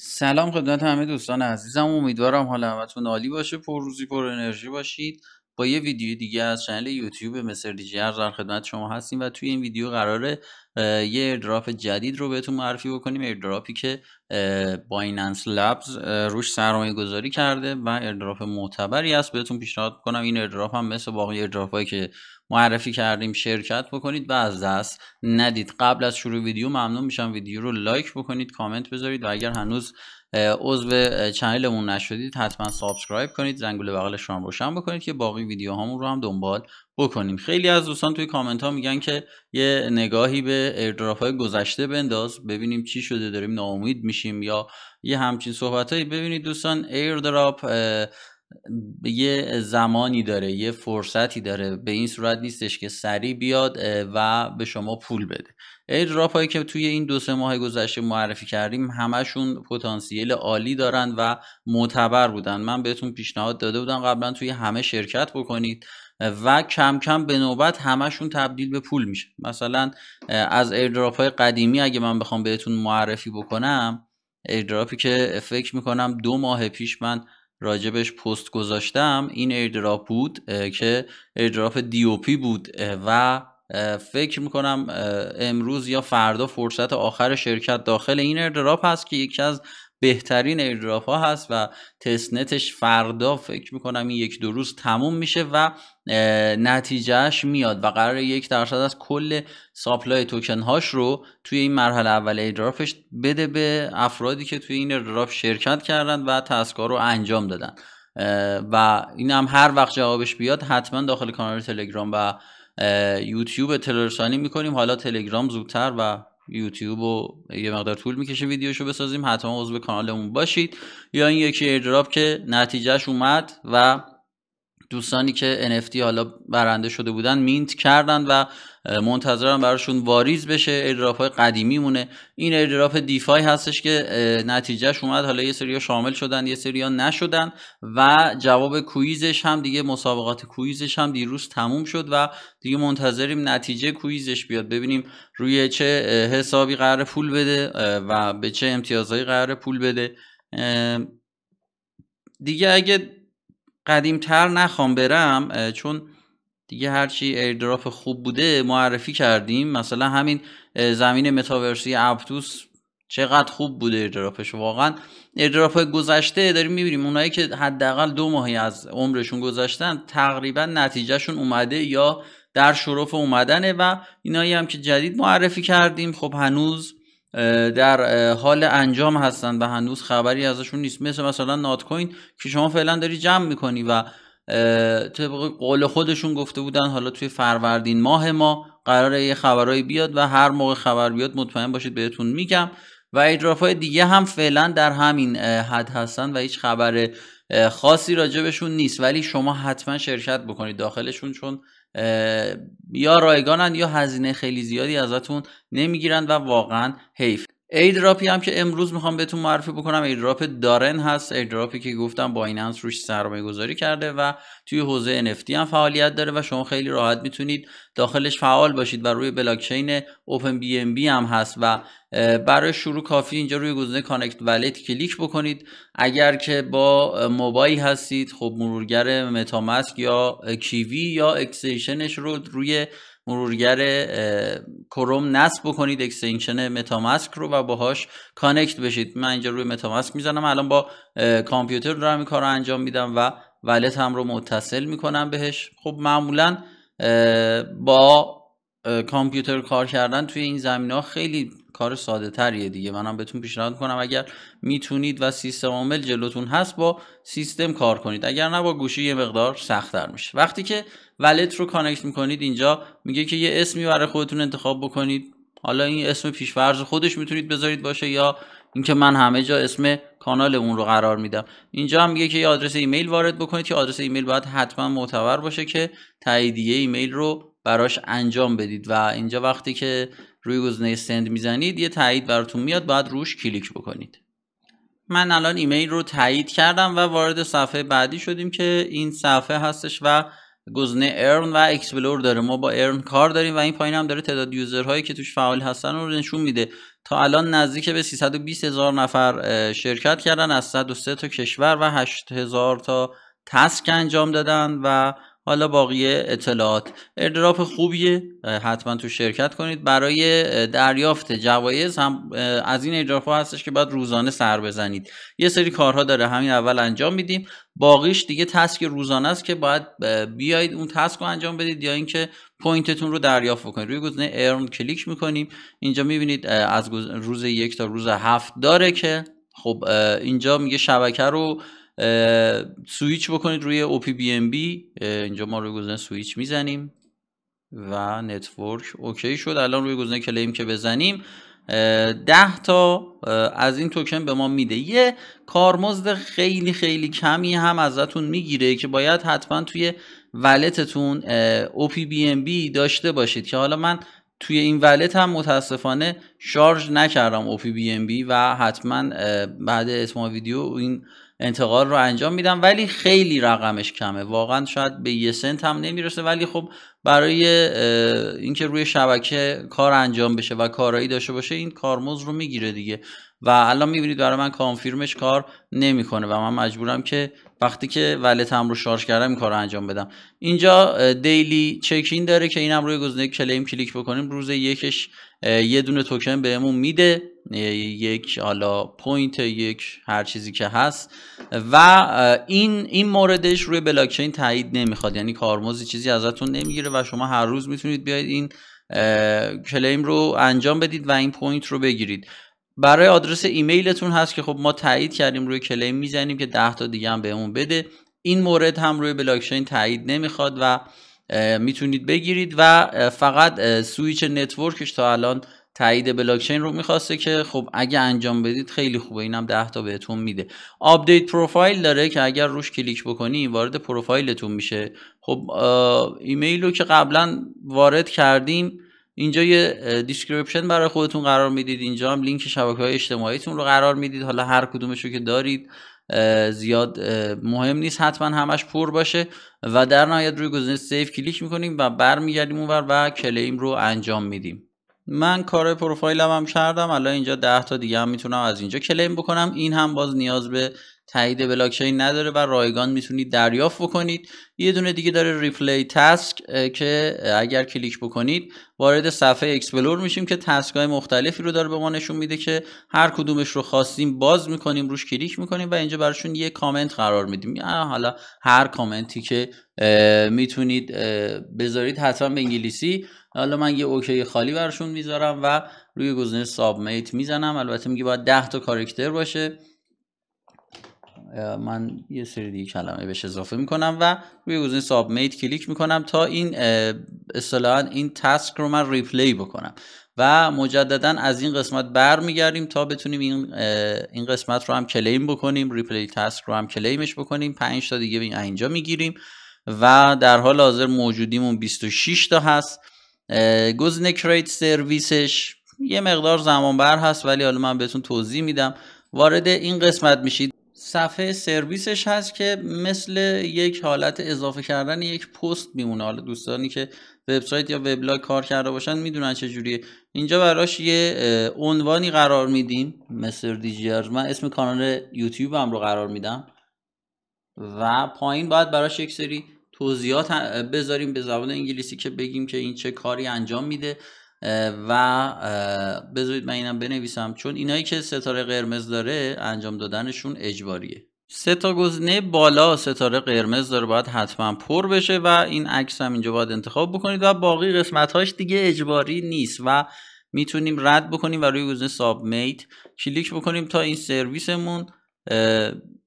سلام خدمت همه دوستان عزیزم امیدوارم حال همتون عالی باشه پر روزی پر انرژی باشید با یه ویدیو دیگه از چنل یوتیوب مصر دیجر در خدمت شما هستیم و توی این ویدیو قراره یه ایردراپ جدید رو بهتون معرفی بکنیم ایردراپی که بایننس لبز روش سرمایه گذاری کرده و ایردراپ معتبری است بهتون پیشنهاد کنم این ایردراپ هم مثل باقی ایردراپ هایی که معرفی کردیم شرکت بکنید و از دست ندید قبل از شروع ویدیو ممنون میشم ویدیو رو لایک بکنید کامنت بذارید و اگر هنوز عضو چنلمون نشدید حتما سابسکرایب کنید زنگوله بغلش رو هم روشن بکنید که باقی ویدیوهامون رو هم دنبال بکنیم خیلی از دوستان توی کامنت ها میگن که یه نگاهی به ایردراپ های گذشته بنداز ببینیم چی شده داریم ناامید میشیم یا یه همچین صحبت هایی ببینید دوستان ایردراپ یه زمانی داره یه فرصتی داره به این صورت نیستش که سریع بیاد و به شما پول بده ایردراپ هایی که توی این دو سه ماه گذشته معرفی کردیم همشون پتانسیل عالی دارن و معتبر بودن من بهتون پیشنهاد داده بودم قبلا توی همه شرکت بکنید و کم کم به نوبت همشون تبدیل به پول میشه مثلا از ایردراپ های قدیمی اگه من بخوام بهتون معرفی بکنم ایردراپی که فکر میکنم دو ماه پیش من راجبش پست گذاشتم این ایردراپ بود که ایردراپ دیوپی بود و فکر میکنم امروز یا فردا فرصت آخر شرکت داخل این ایردراپ هست که یکی از بهترین ایردراپ ها هست و تستنتش فردا فکر میکنم این یک دو روز تموم میشه و نتیجهش میاد و قرار یک درصد از کل ساپلای توکن هاش رو توی این مرحله اول ایردراپش بده به افرادی که توی این ایردراپ شرکت کردن و تسکار رو انجام دادن و این هم هر وقت جوابش بیاد حتما داخل کانال تلگرام و یوتیوب تلرسانی میکنیم حالا تلگرام زودتر و یوتیوب و یه مقدار طول میکشه ویدیوشو بسازیم حتما عضو کانالمون باشید یا این یکی ایردراپ که نتیجهش اومد و دوستانی که NFT حالا برنده شده بودن مینت کردن و منتظرم براشون واریز بشه ایردراپ های قدیمی مونه این ایردراپ دیفای هستش که نتیجهش اومد حالا یه سری شامل شدن یه سری نشدن و جواب کویزش هم دیگه مسابقات کویزش هم دیروز تموم شد و دیگه منتظریم نتیجه کویزش بیاد ببینیم روی چه حسابی قرار پول بده و به چه امتیازهایی قرار پول بده دیگه اگه قدیمتر نخوام برم چون دیگه هرچی ایردراپ خوب بوده معرفی کردیم مثلا همین زمین متاورسی ابتوس چقدر خوب بوده ایردراپش واقعا ایردراپ های گذشته داریم میبینیم اونایی که حداقل دو ماهی از عمرشون گذشتن تقریبا نتیجهشون اومده یا در شرف اومدنه و اینایی هم که جدید معرفی کردیم خب هنوز در حال انجام هستن و هنوز خبری ازشون نیست مثل مثلا نات کوین که شما فعلا داری جمع میکنی و طبق قول خودشون گفته بودن حالا توی فروردین ماه ما قراره یه خبرایی بیاد و هر موقع خبر بیاد مطمئن باشید بهتون میگم و ایدراف های دیگه هم فعلا در همین حد هستن و هیچ خبر خاصی راجبشون نیست ولی شما حتما شرکت بکنید داخلشون چون یا رایگانند یا هزینه خیلی زیادی ازتون نمیگیرند و واقعا حیف ایدراپی هم که امروز میخوام بهتون معرفی بکنم ایدراپ دارن هست ایدراپی که گفتم بایننس روش سرمایه گذاری کرده و توی حوزه NFT هم فعالیت داره و شما خیلی راحت میتونید داخلش فعال باشید و روی بلاکچین اوپن بی ام بی هم هست و برای شروع کافی اینجا روی گزینه کانکت ولت کلیک بکنید اگر که با موبایل هستید خب مرورگر متامسک یا کیوی یا اکستنشنش رو روی مرورگر کروم نصب بکنید اکستنشن متامسک رو و باهاش کانکت بشید من اینجا روی متامسک میزنم الان با کامپیوتر دارم این کار رو انجام میدم و ولت هم رو متصل میکنم بهش خب معمولا با کامپیوتر کار کردن توی این زمین ها خیلی کار ساده تریه دیگه منم بهتون پیشنهاد کنم اگر میتونید و سیستم عامل جلوتون هست با سیستم کار کنید اگر نه با گوشی یه مقدار سختتر میشه وقتی که ولت رو کانکت میکنید اینجا میگه که یه اسمی برای خودتون انتخاب بکنید حالا این اسم پیشورز خودش میتونید بذارید باشه یا اینکه من همه جا اسم کانال اون رو قرار میدم اینجا هم میگه که یه آدرس ایمیل وارد بکنید که آدرس ایمیل باید حتما معتبر باشه که تاییدیه ایمیل رو براش انجام بدید و اینجا وقتی که روی گزینه سند میزنید یه تایید براتون میاد باید روش کلیک بکنید من الان ایمیل رو تایید کردم و وارد صفحه بعدی شدیم که این صفحه هستش و گزینه ارن و اکسپلور داره ما با ارن کار داریم و این پایین هم داره تعداد یوزرهایی که توش فعال هستن رو نشون میده تا الان نزدیک به 320 هزار نفر شرکت کردن از 103 تا کشور و 8 هزار تا تسک انجام دادن و حالا باقی اطلاعات ایردراپ خوبیه حتما تو شرکت کنید برای دریافت جوایز هم از این ایردراپ ها هستش که باید روزانه سر بزنید یه سری کارها داره همین اول انجام میدیم باقیش دیگه تسک روزانه است که باید بیایید اون تسک رو انجام بدید یا اینکه پوینتتون رو دریافت بکنید روی گزینه ارن کلیک میکنیم اینجا میبینید از روز یک تا روز هفت داره که خب اینجا میگه شبکه رو سویچ بکنید روی بی اینجا ما روی گزینه سویچ میزنیم و نتورک اوکی شد الان روی گزینه کلیم که بزنیم 10 تا از این توکن به ما میده یه کارمزد خیلی خیلی کمی هم ازتون میگیره که باید حتما توی ولتتون بی داشته باشید که حالا من توی این ولت هم متاسفانه شارژ نکردم اوپی بی ام بی و حتما بعد اسم ویدیو این انتقال رو انجام میدم ولی خیلی رقمش کمه واقعا شاید به یه سنت هم نمیرسه ولی خب برای اینکه روی شبکه کار انجام بشه و کارایی داشته باشه این کارمز رو میگیره دیگه و الان میبینید برای من کانفیرمش کار نمیکنه و من مجبورم که وقتی که هم رو شارژ کردم این کار رو انجام بدم اینجا دیلی چکین داره که اینم روی گزینه کلیم کلیک بکنیم روز یکش یه دونه توکن بهمون میده یک حالا پوینت یک هر چیزی که هست و این این موردش روی بلاک چین تایید نمیخواد یعنی کارمزی چیزی ازتون نمیگیره و شما هر روز میتونید بیاید این کلیم رو انجام بدید و این پوینت رو بگیرید برای آدرس ایمیلتون هست که خب ما تایید کردیم روی کلیم میزنیم که 10 تا دیگه هم بهمون بده این مورد هم روی بلاکچین تایید نمیخواد و میتونید بگیرید و فقط سویچ نتورکش تا الان تایید بلاکچین رو میخواسته که خب اگه انجام بدید خیلی خوبه اینم 10 تا بهتون میده آپدیت پروفایل داره که اگر روش کلیک بکنی وارد پروفایلتون میشه خب ایمیل رو که قبلا وارد کردیم اینجا یه دیسکریپشن برای خودتون قرار میدید اینجا هم لینک شبکه های اجتماعیتون رو قرار میدید حالا هر کدومش رو که دارید زیاد مهم نیست حتما همش پر باشه و در نهایت روی گزینه سیف کلیک میکنیم و برمیگردیم اونور و کلیم رو انجام میدیم من کار پروفایلم هم کردم الان اینجا ده تا دیگه هم میتونم از اینجا کلیم بکنم این هم باز نیاز به تایید بلاکچین نداره و رایگان میتونید دریافت بکنید یه دونه دیگه داره ریپلی تسک که اگر کلیک بکنید وارد صفحه اکسپلور میشیم که تسک های مختلفی رو داره به ما نشون میده که هر کدومش رو خواستیم باز میکنیم روش کلیک میکنیم و اینجا براشون یه کامنت قرار میدیم حالا هر کامنتی که میتونید بذارید حتما به انگلیسی حالا من یه اوکی خالی براشون میذارم و روی گزینه سابمیت میزنم البته میگه باید 10 تا کارکتر باشه من یه سری دیگه کلمه بهش اضافه میکنم و روی گزینه سابمیت کلیک میکنم تا این اصطلاحا این تسک رو من ریپلی بکنم و مجددا از این قسمت برمیگردیم تا بتونیم این این قسمت رو هم کلیم بکنیم ریپلی تسک رو هم کلیمش بکنیم 5 تا دیگه اینجا میگیریم و در حال حاضر موجودیمون 26 تا هست گزینه کریت سرویسش یه مقدار زمان بر هست ولی حالا من بهتون توضیح میدم وارد این قسمت میشید صفحه سرویسش هست که مثل یک حالت اضافه کردن یک پست میمونه حالا دوستانی که وبسایت یا وبلاگ کار کرده باشن میدونن چه جوریه اینجا براش یه عنوانی قرار میدیم مثل دیجیارز من اسم کانال هم رو قرار میدم و پایین باید براش یک سری توضیحات بذاریم به زبان انگلیسی که بگیم که این چه کاری انجام میده و بذارید من اینم بنویسم چون اینایی که ستاره قرمز داره انجام دادنشون اجباریه سه تا گزینه بالا ستاره قرمز داره باید حتما پر بشه و این عکس هم اینجا باید انتخاب بکنید و باقی قسمت هاش دیگه اجباری نیست و میتونیم رد بکنیم و روی گزینه سابمیت کلیک بکنیم تا این سرویسمون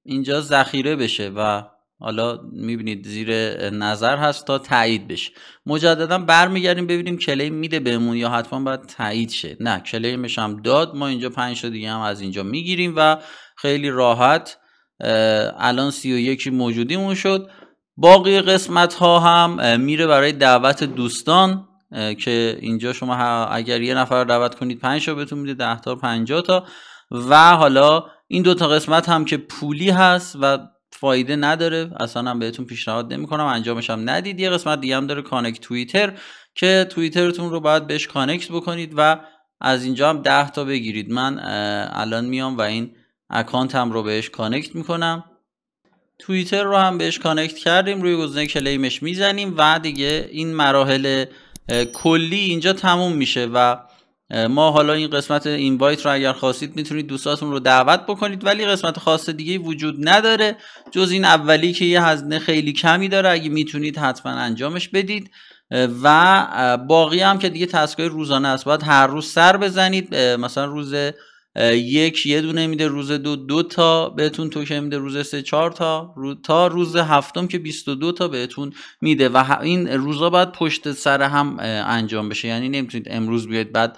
اینجا ذخیره بشه و حالا میبینید زیر نظر هست تا تایید بشه مجددا برمیگردیم ببینیم کلیم میده بهمون یا حتما باید تایید شه نه کلیمش هم داد ما اینجا پنج تا دیگه هم از اینجا میگیریم و خیلی راحت الان سی و یکی موجودیمون شد باقی قسمت ها هم میره برای دعوت دوستان که اینجا شما اگر یه نفر دعوت کنید پنج تا بهتون میده ده تا 50 تا و حالا این دو تا قسمت هم که پولی هست و فایده نداره اصلا هم بهتون پیشنهاد نمیکنم انجامش هم ندید یه قسمت دیگه هم داره کانکت توییتر که توییترتون رو باید بهش کانکت بکنید و از اینجا هم 10 تا بگیرید من الان میام و این اکانتم رو بهش کانکت میکنم توییتر رو هم بهش کانکت کردیم روی گزینه کلیمش میزنیم و دیگه این مراحل کلی اینجا تموم میشه و ما حالا این قسمت این وایت رو اگر خواستید میتونید دوستاتون رو دعوت بکنید ولی قسمت خاص دیگه وجود نداره جز این اولی که یه هزینه خیلی کمی داره اگه میتونید حتما انجامش بدید و باقی هم که دیگه تسکای روزانه است باید هر روز سر بزنید مثلا روز یک یه دونه میده روز دو دو تا بهتون توکن میده روز سه چهار تا تا روز هفتم که 22 تا بهتون میده و این روزا باید پشت سر هم انجام بشه یعنی نمیتونید امروز بیاید بعد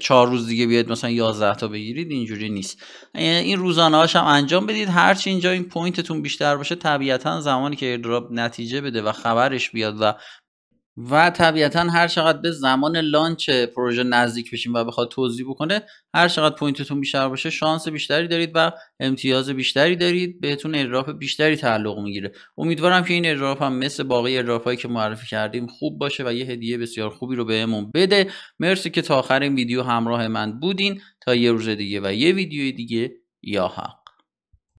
چهار روز دیگه بیاید مثلا 11 تا بگیرید اینجوری نیست این روزانه هاش هم انجام بدید هرچی اینجا این پوینتتون بیشتر باشه طبیعتا زمانی که ایردراپ نتیجه بده و خبرش بیاد و و طبیعتا هر چقدر به زمان لانچ پروژه نزدیک بشیم و بخواد توضیح بکنه هر چقدر پوینتتون بیشتر باشه شانس بیشتری دارید و امتیاز بیشتری دارید بهتون ایراد بیشتری تعلق میگیره امیدوارم که این ایراد هم مثل باقی هایی که معرفی کردیم خوب باشه و یه هدیه بسیار خوبی رو بهمون بده مرسی که تا آخر این ویدیو همراه من بودین تا یه روز دیگه و یه ویدیو دیگه یا حق